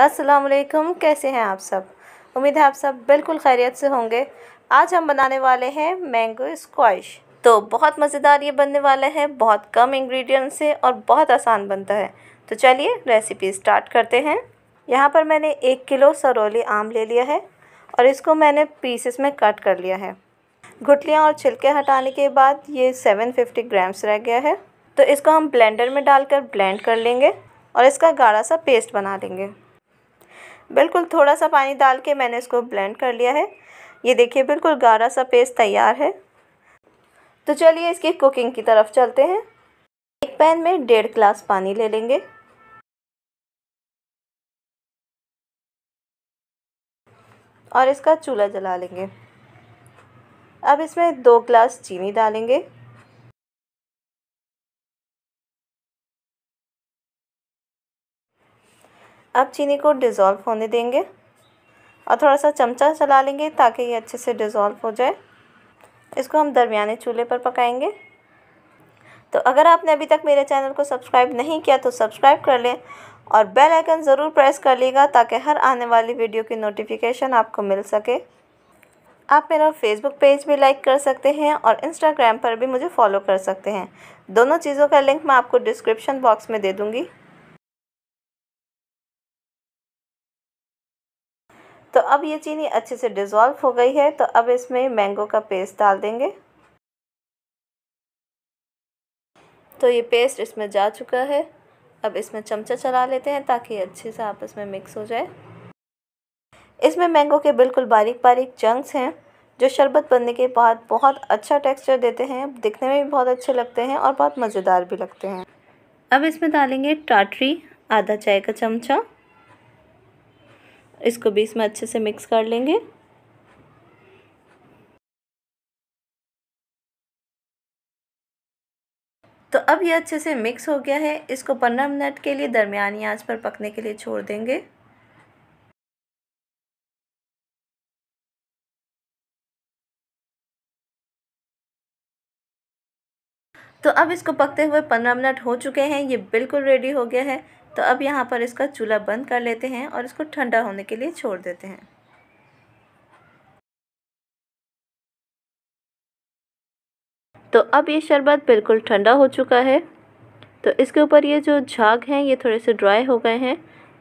अस्सलाम वालेकुम कैसे हैं आप सब उम्मीद है आप सब बिल्कुल खैरियत से होंगे आज हम बनाने वाले हैं मैंगो स्क्वाश तो बहुत मज़ेदार ये बनने वाला है बहुत कम इंग्रेडिएंट से और बहुत आसान बनता है तो चलिए रेसिपी स्टार्ट करते हैं यहाँ पर मैंने एक किलो सरोली आम ले लिया है और इसको मैंने पीसेस में कट कर लिया है गुटलियाँ और छिलके हटाने के बाद ये फिफ्टी ग्राम्स रह गया है तो इसको हम ब्लेंडर में डालकर ब्लेंड कर लेंगे और इसका गाढ़ा सा पेस्ट बना लेंगे बिल्कुल थोड़ा सा पानी डाल के मैंने इसको ब्लेंड कर लिया है ये देखिए बिल्कुल गाढ़ा सा पेस्ट तैयार है तो चलिए इसकी कुकिंग की तरफ चलते हैं एक पैन में डेढ़ ग्लास पानी ले लेंगे और इसका चूल्हा जला लेंगे अब इसमें दो ग्लास चीनी डालेंगे अब चीनी को डिज़ोल्व होने देंगे और थोड़ा सा चमचा चला लेंगे ताकि ये अच्छे से डिज़ोल्व हो जाए इसको हम दरमियाने चूल्हे पर पकाएंगे तो अगर आपने अभी तक मेरे चैनल को सब्सक्राइब नहीं किया तो सब्सक्राइब कर लें और बेल आइकन ज़रूर प्रेस कर लीजिएगा ताकि हर आने वाली वीडियो की नोटिफिकेशन आपको मिल सके आप मेरा फेसबुक पेज भी लाइक कर सकते हैं और इंस्टाग्राम पर भी मुझे फॉलो कर सकते हैं दोनों चीज़ों का लिंक मैं आपको डिस्क्रिप्शन बॉक्स में दे दूँगी तो अब ये चीनी अच्छे से डिज़ोल्व हो गई है तो अब इसमें मैंगो का पेस्ट डाल देंगे तो ये पेस्ट इसमें जा चुका है अब इसमें चमचा चला लेते हैं ताकि अच्छे से आपस में मिक्स हो जाए इसमें मैंगो के बिल्कुल बारीक बारीक चंक्स हैं जो शरबत बनने के बाद बहुत अच्छा टेक्सचर देते हैं दिखने में भी बहुत अच्छे लगते हैं और बहुत मज़ेदार भी लगते हैं अब इसमें डालेंगे टाटरी आधा चाय का चमचा इसको भी इसमें अच्छे से मिक्स कर लेंगे तो अब ये अच्छे से मिक्स हो गया है इसको पंद्रह मिनट के लिए दरमियानी आंच पर पकने के लिए छोड़ देंगे तो अब इसको पकते हुए पंद्रह मिनट हो चुके हैं ये बिल्कुल रेडी हो गया है तो अब यहाँ पर इसका चूल्हा बंद कर लेते हैं और इसको ठंडा होने के लिए छोड़ देते हैं तो अब ये शरबत बिल्कुल ठंडा हो चुका है तो इसके ऊपर ये जो झाग हैं ये थोड़े से ड्राई हो गए हैं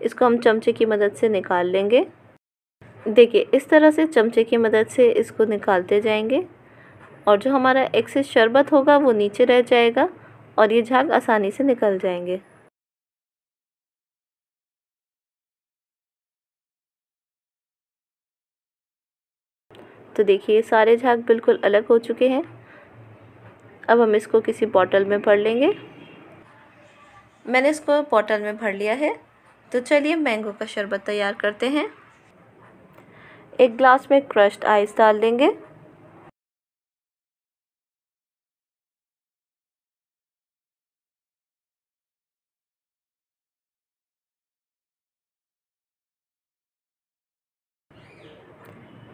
इसको हम चमचे की मदद से निकाल लेंगे देखिए इस तरह से चमचे की मदद से इसको निकालते जाएंगे और जो हमारा एक्सेस शरबत होगा वो नीचे रह जाएगा और ये झाग आसानी से निकल जाएंगे तो देखिए सारे झाग बिल्कुल अलग हो चुके हैं अब हम इसको किसी बॉटल में भर लेंगे मैंने इसको बॉटल में भर लिया है तो चलिए मैंगो का शरबत तैयार करते हैं एक ग्लास में क्रश्ड आइस डाल देंगे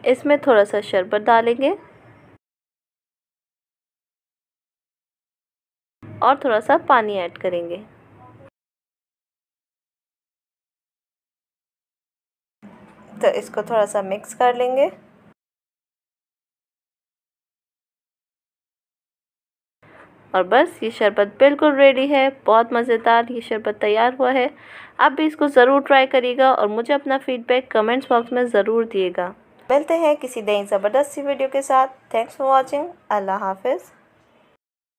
इसमें थोड़ा सा शरबत डालेंगे और थोड़ा सा पानी ऐड करेंगे तो इसको थोड़ा सा मिक्स कर लेंगे और बस ये शरबत बिल्कुल रेडी है बहुत मज़ेदार ये शरबत तैयार हुआ है आप भी इसको ज़रूर ट्राई करिएगा और मुझे अपना फ़ीडबैक कमेंट्स बॉक्स में ज़रूर दिएगा मिलते हैं किसी नई ज़बरदस्ती वीडियो के साथ थैंक्स फॉर वॉचिंग अल्लाह हाफिज़